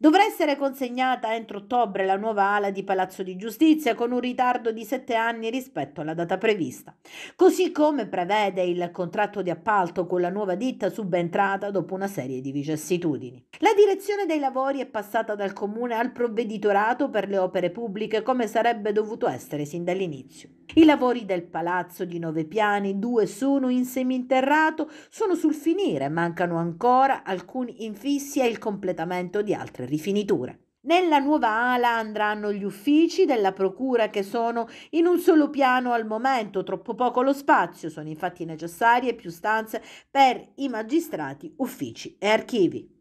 Dovrà essere consegnata entro ottobre la nuova ala di Palazzo di Giustizia con un ritardo di sette anni rispetto alla data prevista, così come prevede il contratto di appalto con la nuova ditta subentrata dopo una serie di vicissitudini. La direzione dei lavori è passata dal comune al provveditorato per le opere pubbliche come sarebbe dovuto essere sin dall'inizio. I lavori del palazzo di nove piani, due sono in seminterrato, sono sul finire, mancano ancora alcuni infissi e il completamento di altre rifiniture. Nella nuova ala andranno gli uffici della Procura che sono in un solo piano al momento, troppo poco lo spazio, sono infatti necessarie più stanze per i magistrati, uffici e archivi.